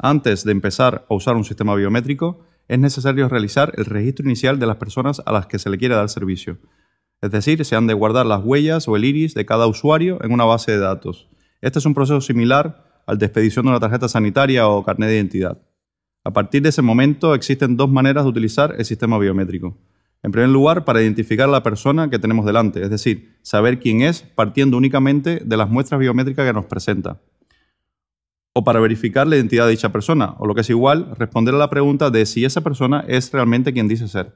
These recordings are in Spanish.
Antes de empezar a usar un sistema biométrico, es necesario realizar el registro inicial de las personas a las que se le quiere dar servicio. Es decir, se han de guardar las huellas o el iris de cada usuario en una base de datos. Este es un proceso similar al de expedición de una tarjeta sanitaria o carnet de identidad. A partir de ese momento existen dos maneras de utilizar el sistema biométrico. En primer lugar, para identificar a la persona que tenemos delante, es decir, saber quién es partiendo únicamente de las muestras biométricas que nos presenta o para verificar la identidad de dicha persona, o lo que es igual, responder a la pregunta de si esa persona es realmente quien dice ser.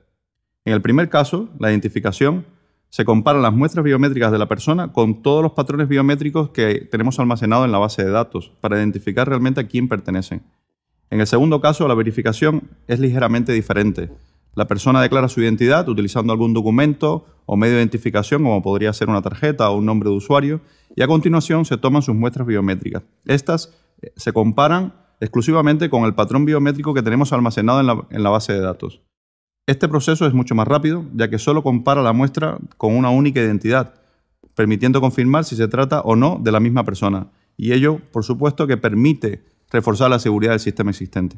En el primer caso, la identificación, se comparan las muestras biométricas de la persona con todos los patrones biométricos que tenemos almacenados en la base de datos para identificar realmente a quién pertenecen. En el segundo caso, la verificación es ligeramente diferente. La persona declara su identidad utilizando algún documento o medio de identificación, como podría ser una tarjeta o un nombre de usuario, y a continuación se toman sus muestras biométricas. Estas se comparan exclusivamente con el patrón biométrico que tenemos almacenado en la, base de datos. Este proceso es mucho más rápido, ya que solo compara la muestra con una única identidad, permitiendo confirmar si se trata o no de la misma persona. Y ello, por supuesto, que permite reforzar la seguridad del sistema existente.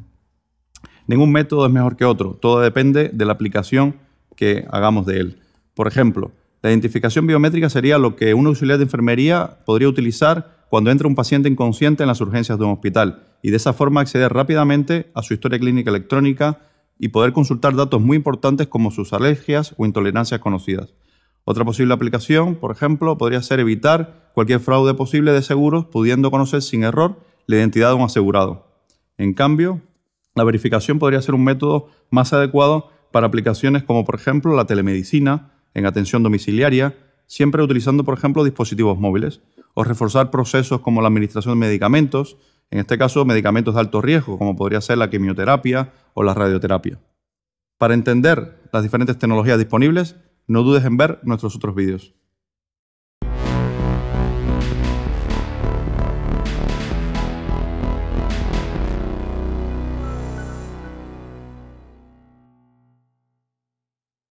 Ningún método es mejor que otro, todo depende de la aplicación que hagamos de él. Por ejemplo, la identificación biométrica sería lo que un auxiliar de enfermería podría utilizar cuando entra un paciente inconsciente en las urgencias de un hospital y de esa forma acceder rápidamente a su historia clínica electrónica y poder consultar datos muy importantes como sus alergias o intolerancias conocidas. Otra posible aplicación, por ejemplo, podría ser evitar cualquier fraude posible de seguros pudiendo conocer sin error la identidad de un asegurado. En cambio, la verificación podría ser un método más adecuado para aplicaciones como por ejemplo la telemedicina, en atención domiciliaria, siempre utilizando, por ejemplo, dispositivos móviles, o reforzar procesos como la administración de medicamentos, en este caso medicamentos de alto riesgo, como podría ser la quimioterapia o la radioterapia. Para entender las diferentes tecnologías disponibles, no dudes en ver nuestros otros vídeos.